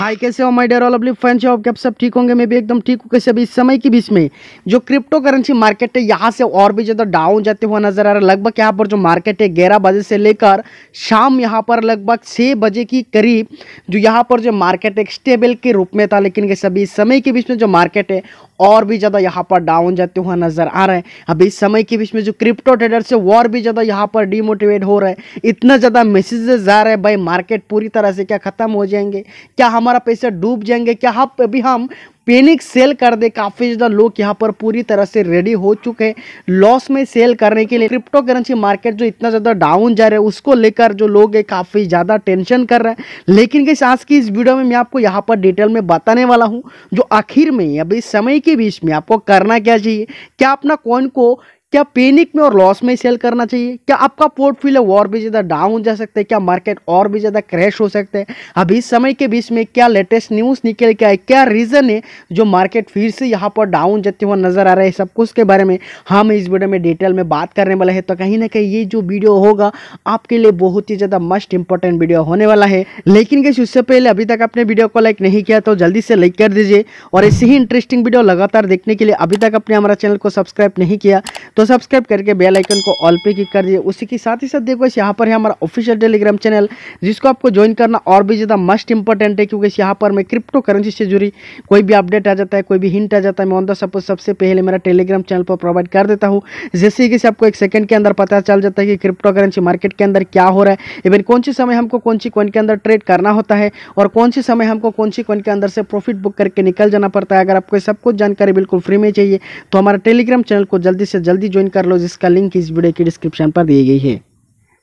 हाय कैसे हो my dear all अपनी फ्रेंड्स होप आप सब ठीक होंगे मैं भी एकदम ठीक हूँ कैसे अभी इस समय के बीच में जो क्रिप्टो करेंसी मार्केट है यहाँ से और भी ज़्यादा डाउन जाते हुए नजर आ रहा है लगभग यहाँ पर जो मार्केट है ग्यारह बजे से लेकर शाम यहाँ पर लगभग छः बजे के करीब जो यहाँ पर जो मार्केट है स्टेबल के रूप में था लेकिन कैसे अभी इस समय के बीच में जो मार्केट है और भी ज़्यादा यहाँ पर डाउन जाते हुए नज़र आ रहे हैं अभी इस समय के बीच में जो क्रिप्टो ट्रेडर्स है वो और भी ज़्यादा यहाँ पर डिमोटिवेट हो रहे हैं इतना ज़्यादा मैसेजेस आ रहे हैं भाई मार्केट पूरी तरह से क्या ख़त्म हो जाएंगे क्या हमारा पैसा डूब जाएंगे क्या हम अभी हम पेनिक सेल कर दे काफ़ी ज़्यादा लोग यहाँ पर पूरी तरह से रेडी हो चुके हैं लॉस में सेल करने के लिए क्रिप्टो करेंसी मार्केट जो इतना ज़्यादा डाउन जा रहा है उसको लेकर जो लोग है काफ़ी ज़्यादा टेंशन कर रहे हैं लेकिन किस आज की इस वीडियो में मैं आपको यहाँ पर डिटेल में बताने वाला हूँ जो आखिर में अभी समय के बीच में आपको करना क्या चाहिए क्या अपना कॉइन को क्या पेनिक में और लॉस में सेल करना चाहिए क्या आपका पोर्टफोलियो और भी ज़्यादा डाउन जा सकता है क्या मार्केट और भी ज़्यादा क्रैश हो सकता है अभी इस समय के बीच में क्या लेटेस्ट न्यूज़ निकल के आए क्या रीज़न है जो मार्केट फिर से यहाँ पर डाउन जाते हुए नज़र आ रहा है सब कुछ के बारे में हम इस वीडियो में डिटेल में बात करने वाला है तो कहीं ना कहीं ये जो वीडियो होगा आपके लिए बहुत ही ज़्यादा मस्ट इंपॉर्टेंट वीडियो होने वाला है लेकिन कैसे उससे पहले अभी तक आपने वीडियो को लाइक नहीं किया तो जल्दी से लाइक कर दीजिए और ऐसी ही इंटरेस्टिंग वीडियो लगातार देखने के लिए अभी तक आपने हमारा चैनल को सब्सक्राइब नहीं किया तो तो सब्सक्राइब करके बेल आइकन को ऑल पे क्लिक कर दिए उसी के साथ ही साथ देखो यहाँ पर है हमारा ऑफिशियल टेलीग्राम चैनल जिसको आपको ज्वाइन करना और भी ज़्यादा मस्ट इंपॉर्टेंट है क्योंकि यहाँ पर मैं क्रिप्टो करेंसी से जुड़ी कोई भी अपडेट आ जाता है कोई भी हिंट आ जाता है मैं ऑन द सपोज सबसे पहले मेरा टेलीग्राम चैनल पर प्रोवाइड कर देता हूँ जैसे कि आपको एक सेकंड के अंदर पता चल जाता है कि क्रिप्टो करेंसी मार्केट के अंदर क्या हो रहा है इवन कौन सी समय हमको कौन सी कॉइन के अंदर ट्रेड करना होता है और कौन सी समय हमको कौन सी कॉइन के अंदर से प्रॉफिट बुक करके निकल जाना पड़ता है अगर आपको सब कुछ जानकारी बिल्कुल फ्री में चाहिए तो हमारा टेलीग्राम चैनल को जल्दी से जल्दी ज्वाइन कर लो जिसका लिंक इस वीडियो की डिस्क्रिप्शन पर दी गई है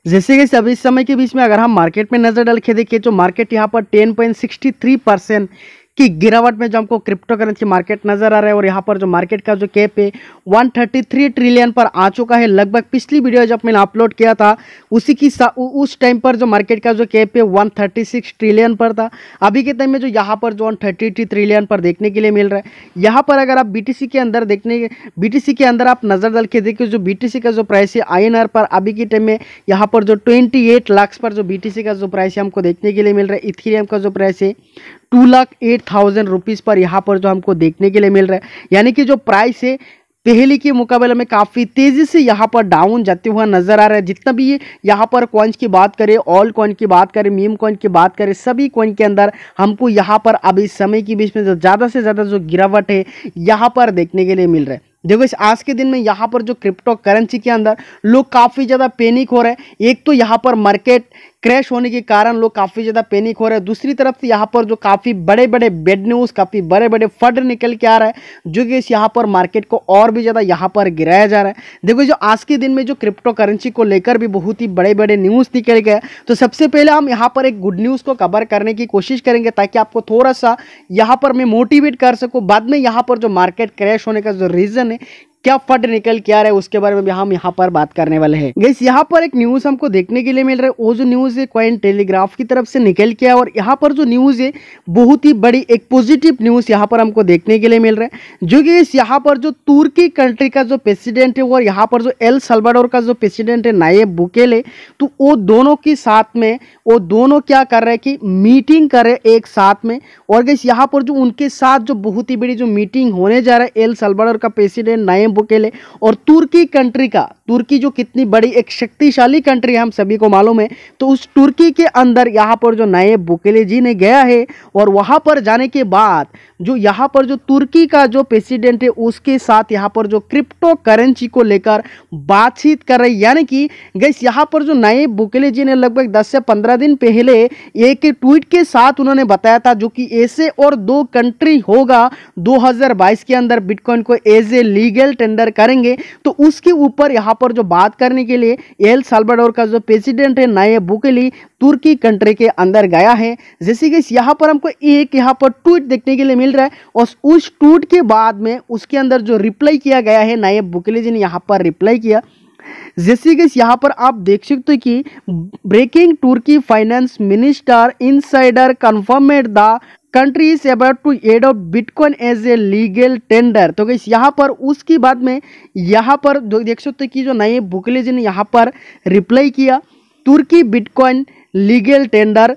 जैसे कि सभी समय के बीच में अगर हम मार्केट में नज़र डाल के देखिए तो मार्केट यहाँ पर थ्री परसेंट की गिरावट में जो हमको क्रिप्टो करेंसी मार्केट नजर आ रहा है और यहाँ पर जो मार्केट का जो कैप है 133 ट्रिलियन पर आ चुका है लगभग पिछली वीडियो जब मैंने अपलोड किया था उसी की उस टाइम पर जो मार्केट का जो कैप है वन ट्रिलियन पर था अभी के टाइम में जो यहाँ पर जो वन ट्रिलियन पर देखने के लिए मिल रहा है यहाँ पर अगर आप बी के अंदर देखने बी के अंदर आप नज़र डाल के देखिए जो बी का जो प्राइस है आई पर अभी के टाइम में यहाँ पर जो ट्वेंटी एट लाख पर जो बीटीसी का जो प्राइस है हमको देखने के लिए मिल रहा है इथीरियम का जो प्राइस है two lakh eight thousand rupees पर यहाँ पर जो हमको देखने के लिए मिल रहा है यानी कि जो प्राइस है पहले के मुकाबले में काफ़ी तेज़ी से यहाँ पर डाउन जाते हुए नज़र आ रहा है जितना भी यहाँ पर कॉइन्स की बात करें ऑल कॉइन की बात करें मीम कॉइन की बात करें सभी कॉइन के अंदर हमको यहाँ पर अभी समय के बीच में ज़्यादा से ज़्यादा जो गिरावट है यहाँ पर देखने के लिए मिल रहा है देखो इस आज के दिन में यहाँ पर जो क्रिप्टो करेंसी के अंदर लोग काफ़ी ज़्यादा पैनिक हो रहे हैं एक तो यहाँ पर मार्केट क्रैश होने के कारण लोग काफ़ी ज़्यादा पैनिक हो रहे हैं दूसरी तरफ से यहाँ पर जो काफ़ी बड़े बड़े बेड न्यूज़ काफ़ी बड़े बड़े फंड निकल के आ रहा है जो कि इस यहाँ पर मार्केट को और भी ज़्यादा यहाँ पर गिराया जा रहा है देखो जो आज के दिन में जो क्रिप्टो करेंसी को लेकर भी बहुत ही बड़े बड़े न्यूज़ निकल गए तो सबसे पहले हम यहाँ पर एक गुड न्यूज़ को कवर करने की कोशिश करेंगे ताकि आपको थोड़ा सा यहाँ पर मैं मोटिवेट कर सकूँ बाद में यहाँ पर जो मार्केट क्रैश होने का जो रीज़न है क्या फट निकल के आ रहा है उसके बारे में भी हम यहाँ पर बात करने वाले हैं गैस यहाँ पर एक न्यूज हमको देखने के लिए मिल रहा है वो जो न्यूज है क्वाइन टेलीग्राफ की तरफ से निकल के आया और यहाँ पर जो न्यूज है बहुत ही बड़ी एक पॉजिटिव न्यूज यहाँ पर हमको देखने के लिए मिल रहा है जो कि यहाँ पर जो तुर्की कंट्री का जो प्रेसिडेंट है और यहाँ पर जो एल सल्वाडोर का जो प्रेसिडेंट है नायब बुकेले तो वो दोनों के साथ में वो दोनों क्या कर रहे हैं कि मीटिंग कर रहे हैं एक साथ में और गैस यहाँ पर जो उनके साथ जो बहुत ही बड़ी जो मीटिंग होने जा रहा है एल सल्वाडोर का प्रेसिडेंट नायब बुकेले और तुर्की कंट्री का तुर्की जो कितनी बड़ी एक शक्तिशाली कंट्री है हम सभी को मालूम है तो उस तुर्की के अंदर यहाँ पर जो नए बुकेले जी ने गया है और वहाँ पर जाने के बाद जो यहाँ पर जो तुर्की का जो प्रेसिडेंट है उसके साथ यहाँ पर जो क्रिप्टो करेंसी को लेकर बातचीत कर रही यानी कि गैस यहाँ पर जो नए बुकेले जी ने लगभग दस से पंद्रह दिन पहले एक ट्वीट के साथ उन्होंने बताया था जो कि ऐसे और दो कंट्री होगा दो के अंदर बिटकॉइन को एज ए लीगल टेंडर करेंगे तो उसके ऊपर यहाँ पर जो बात करने के लिए एल साल्वाडोर का जो प्रेसिडेंट है नए बुकेली तुर्की कंट्री के अंदर गया है जैसे कि यहाँ पर हमको एक यहाँ पर ट्वीट देखने के लिए मिल रहा है और उस ट्वीट के बाद में उसके अंदर जो रिप्लाई किया गया है नए बुकेली जी ने यहाँ पर रिप्लाई किया जैसे कि यहाँ पर आप देख सकते हो कि ब्रेकिंग तुर्की finance minister insider confirmed the country is about to adopt bitcoin as a legal tender तो गई यहाँ पर उसकी बाद में यहाँ पर जो देख सकते कि जो नए बुकले जी ने यहाँ पर रिप्लाई किया तुर्की bitcoin legal tender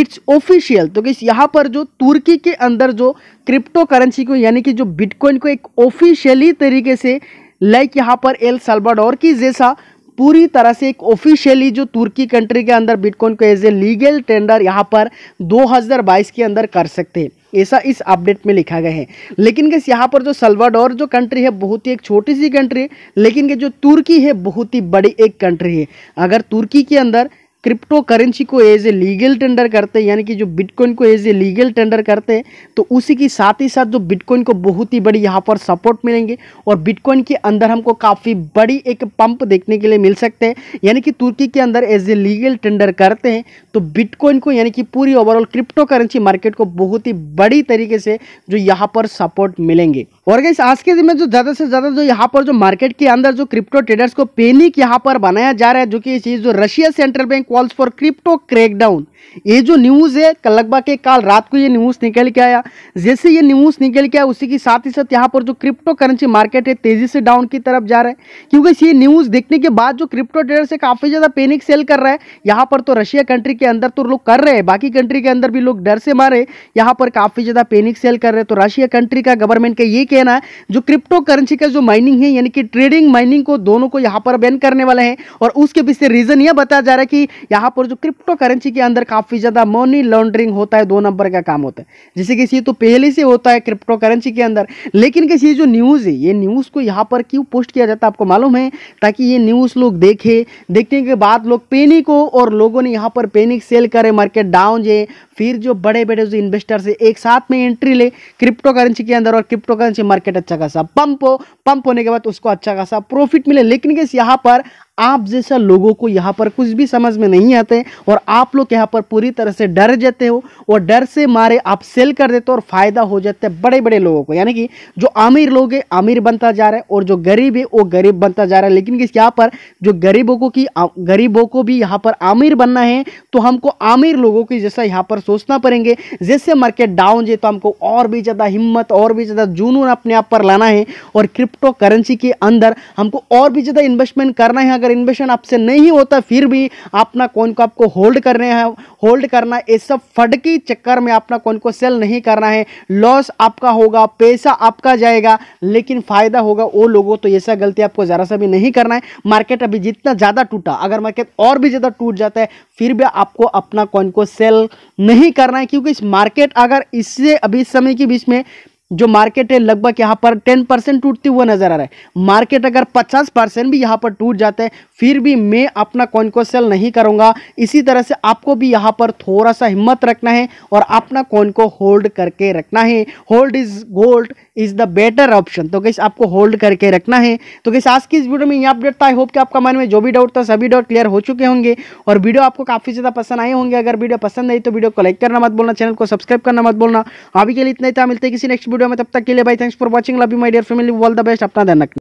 it's official तो गई यहाँ पर जो तुर्की के अंदर जो क्रिप्टो करेंसी को यानी कि जो बिटकॉइन को एक ऑफिशियली तरीके से लाइक यहाँ पर एल सलबाडोर की जैसा पूरी तरह से एक ऑफिशियली जो तुर्की कंट्री के अंदर बिटकॉइन को एज ए लीगल टेंडर यहाँ पर 2022 के अंदर कर सकते हैं ऐसा इस अपडेट में लिखा गया है लेकिन गैस यहाँ पर जो सलवाडोर जो कंट्री है बहुत ही एक छोटी सी कंट्री है लेकिन के जो तुर्की है बहुत ही बड़ी एक कंट्री है अगर तुर्की के अंदर क्रिप्टो करेंसी को एज ए लीगल टेंडर करते हैं यानी कि जो बिटकॉइन को एज ए लीगल टेंडर करते हैं तो उसी के साथ ही साथ जो बिटकॉइन को बहुत ही बड़ी यहाँ पर सपोर्ट मिलेंगे और बिटकॉइन के अंदर हमको काफ़ी बड़ी एक पंप देखने के लिए मिल सकते हैं यानी कि तुर्की के अंदर एज ए लीगल टेंडर करते हैं तो बिटकॉइन को यानी कि पूरी ओवरऑल क्रिप्टो करेंसी मार्केट को बहुत ही बड़ी तरीके से जो यहाँ पर सपोर्ट मिलेंगे और गई आज के दिन में जो ज़्यादा से ज़्यादा जो यहाँ पर जो मार्केट के अंदर जो क्रिप्टो ट्रेडर्स को पेनिक यहाँ पर बनाया जा रहा है जो कि चीज़ जो Russia central bank calls for crypto crackdown ये जो न्यूज़ है कलकबा के काल रात को ये न्यूज़ निकल के आया जैसे ये न्यूज़ निकल के आया उसी के साथ ही साथ यहाँ पर जो क्रिप्टो करेंसी मार्केट है तेज़ी से डाउन की तरफ जा रहा है क्योंकि ये न्यूज़ देखने के बाद जो क्रिप्टो ट्रेडर से काफ़ी ज़्यादा पेनिक सेल कर रहा है यहाँ पर तो रशिया कंट्री के अंदर तो लोग कर रहे हैं बाकी कंट्री के अंदर भी लोग डर से मारे यहाँ पर काफ़ी ज़्यादा पेनिक सेल कर रहे हैं तो रशिया कंट्री का गवर्नमेंट का ये कहना है जो क्रिप्टो करेंसी का जो माइनिंग है यानी कि ट्रेडिंग माइनिंग को दोनों को यहाँ पर बैन करने वाले हैं और उसके पीछे रीज़न यह बताया जा रहा है कि यहाँ पर जो क्रिप्टो करेंसी के अंदर काफ़ी ज़्यादा मनी लॉन्ड्रिंग होता है दो नंबर का काम होता है जैसे कि तो पहले से होता है क्रिप्टो करेंसी के अंदर लेकिन कैसे ये जो न्यूज़ है ये न्यूज़ को यहाँ पर क्यों पोस्ट किया जाता है आपको मालूम है ताकि ये न्यूज़ लोग देखे देखने के बाद लोग पेनिक हो और लोगों ने यहाँ पर पेनिक सेल करे मार्केट डाउन जे फिर जो बड़े बड़े जो इन्वेस्टर्स है एक साथ में एंट्री ले क्रिप्टो करेंसी के अंदर और क्रिप्टो करेंसी मार्केट अच्छा खासा पंप हो पंप होने के बाद उसको अच्छा खासा प्रॉफिट मिले लेकिन कैसे यहाँ पर आप जैसा लोगों को यहाँ पर कुछ भी समझ में नहीं आते हैं और आप लोग यहाँ पर पूरी तरह से डर जाते हो और डर से मारे आप सेल कर देते हो और फ़ायदा हो जाता है बड़े बड़े लोगों को यानी कि जो अमीर लोग हैं अमीर बनता जा रहा है और जो गरीब है वो गरीब बनता जा रहा है लेकिन किस यहाँ पर जो गरीबों को की गरीबों को भी यहाँ पर आमिर बनना है तो हमको आमिर लोगों की जैसा यहाँ पर सोचना पड़ेंगे जैसे मार्केट डाउन जाए तो हमको और भी ज़्यादा हिम्मत और भी ज़्यादा जुनून अपने आप पर लाना है और क्रिप्टो करेंसी के अंदर हमको और भी ज़्यादा इन्वेस्टमेंट करना है अगर अगर इन्वेस्टमेंट आपसे नहीं होता फिर भी अपना कॉइन को आपको होल्ड कर रहे हैं होल्ड करना ये सब फट की चक्कर में अपना कॉइन को सेल नहीं करना है लॉस आपका होगा पैसा आपका जाएगा लेकिन फ़ायदा होगा वो लोगों तो ऐसा गलती आपको ज़रा सा भी नहीं करना है मार्केट अभी जितना ज़्यादा टूटा अगर मार्केट और भी ज़्यादा टूट जाता है फिर भी आपको अपना कॉइन को सेल नहीं करना है क्योंकि इस मार्केट अगर इससे अभी समय के बीच में जो मार्केट है लगभग यहाँ पर टेन परसेंट टूटती हुआ नजर आ रहा है मार्केट अगर पचास परसेंट भी यहाँ पर टूट जाता है फिर भी मैं अपना कॉइन को सेल नहीं करूँगा इसी तरह से आपको भी यहाँ पर थोड़ा सा हिम्मत रखना है और अपना कॉइन को होल्ड करके रखना है hold is gold is the better option तो गैस आपको होल्ड करके रखना है तो गैस आज की इस वीडियो में यहाँ अपडेट था आई होप कि आपका मन में जो भी डाउट था सभी डाउट क्लियर हो चुके होंगे और वीडियो आपको काफ़ी ज़्यादा पसंद आए होंगे अगर वीडियो पसंद आई तो वीडियो को लाइक करना मत बोलना चैनल को सब्सक्राइब करना मत बोलना अभी के लिए इतना ही था मिलते किसी नेक्स्ट वीडियो में तब तक के लिए भाई thanks for watching love my dear family all the best अपना ध्यान रखना